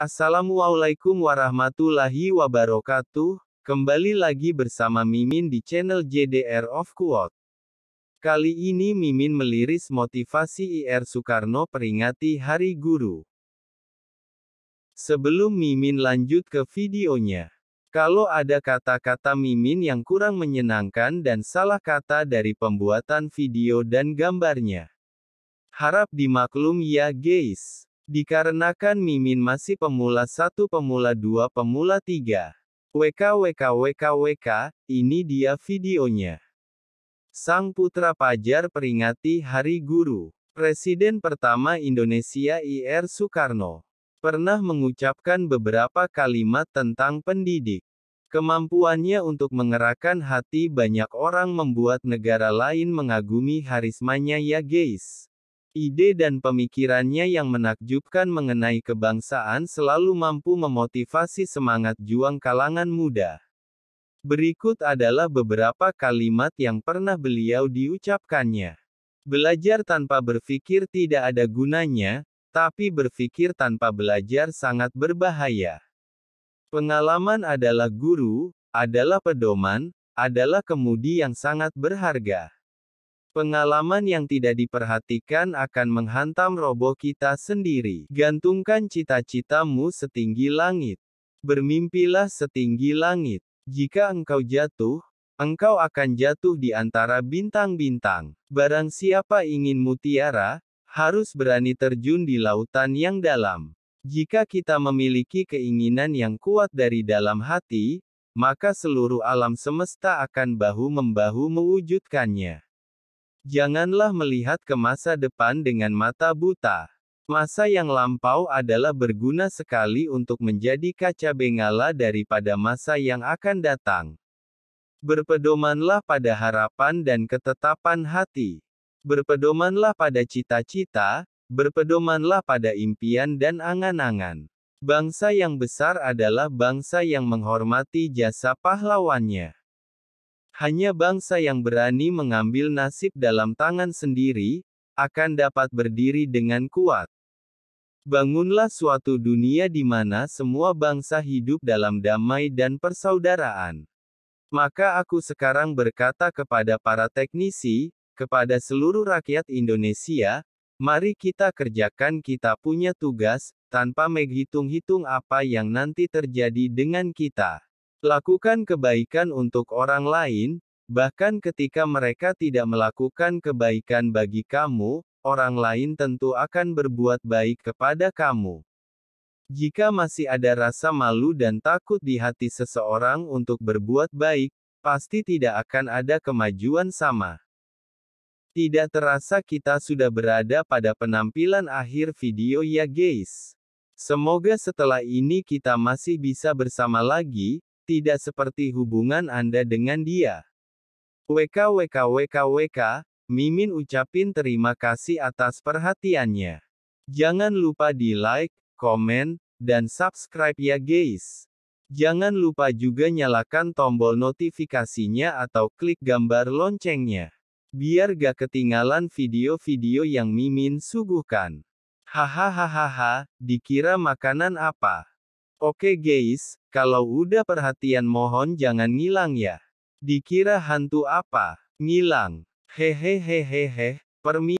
Assalamualaikum warahmatullahi wabarakatuh, kembali lagi bersama Mimin di channel JDR of Quote. Kali ini Mimin meliris motivasi IR Soekarno peringati Hari Guru. Sebelum Mimin lanjut ke videonya, kalau ada kata-kata Mimin yang kurang menyenangkan dan salah kata dari pembuatan video dan gambarnya, harap dimaklum ya guys. Dikarenakan Mimin masih pemula satu, pemula dua, pemula tiga. 3. WKWKWKWK, ini dia videonya. Sang Putra Pajar peringati Hari Guru. Presiden pertama Indonesia IR Soekarno pernah mengucapkan beberapa kalimat tentang pendidik. Kemampuannya untuk mengerahkan hati banyak orang membuat negara lain mengagumi harismanya ya guys. Ide dan pemikirannya yang menakjubkan mengenai kebangsaan selalu mampu memotivasi semangat juang kalangan muda. Berikut adalah beberapa kalimat yang pernah beliau diucapkannya. Belajar tanpa berpikir tidak ada gunanya, tapi berpikir tanpa belajar sangat berbahaya. Pengalaman adalah guru, adalah pedoman, adalah kemudi yang sangat berharga. Pengalaman yang tidak diperhatikan akan menghantam roboh kita sendiri. Gantungkan cita-citamu setinggi langit. Bermimpilah setinggi langit. Jika engkau jatuh, engkau akan jatuh di antara bintang-bintang. Barang siapa ingin mutiara, harus berani terjun di lautan yang dalam. Jika kita memiliki keinginan yang kuat dari dalam hati, maka seluruh alam semesta akan bahu-membahu mewujudkannya. Janganlah melihat ke masa depan dengan mata buta. Masa yang lampau adalah berguna sekali untuk menjadi kaca bengala daripada masa yang akan datang. Berpedomanlah pada harapan dan ketetapan hati. Berpedomanlah pada cita-cita, berpedomanlah pada impian dan angan-angan. Bangsa yang besar adalah bangsa yang menghormati jasa pahlawannya. Hanya bangsa yang berani mengambil nasib dalam tangan sendiri, akan dapat berdiri dengan kuat. Bangunlah suatu dunia di mana semua bangsa hidup dalam damai dan persaudaraan. Maka aku sekarang berkata kepada para teknisi, kepada seluruh rakyat Indonesia, mari kita kerjakan kita punya tugas, tanpa menghitung-hitung apa yang nanti terjadi dengan kita. Lakukan kebaikan untuk orang lain, bahkan ketika mereka tidak melakukan kebaikan bagi kamu, orang lain tentu akan berbuat baik kepada kamu. Jika masih ada rasa malu dan takut di hati seseorang untuk berbuat baik, pasti tidak akan ada kemajuan sama. Tidak terasa kita sudah berada pada penampilan akhir video ya guys. Semoga setelah ini kita masih bisa bersama lagi, tidak seperti hubungan Anda dengan dia. WKWKWKWK, Mimin ucapin terima kasih atas perhatiannya. Jangan lupa di like, komen, dan subscribe ya guys. Jangan lupa juga nyalakan tombol notifikasinya atau klik gambar loncengnya. Biar gak ketinggalan video-video yang Mimin suguhkan. Hahaha, dikira makanan apa? Oke guys, kalau udah perhatian mohon jangan ngilang ya. Dikira hantu apa? Ngilang. Hehehehehe, Permisi.